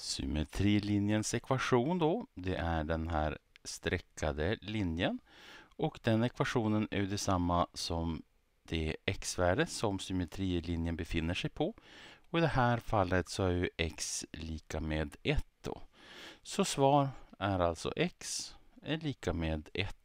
Symmetrilinjens ekvation då, det är den här streckade linjen. Och den ekvationen är ju detsamma som det x-värde som symmetrilinjen befinner sig på. Och i det här fallet så är ju x lika med 1 då. Så svar är alltså x är lika med 1.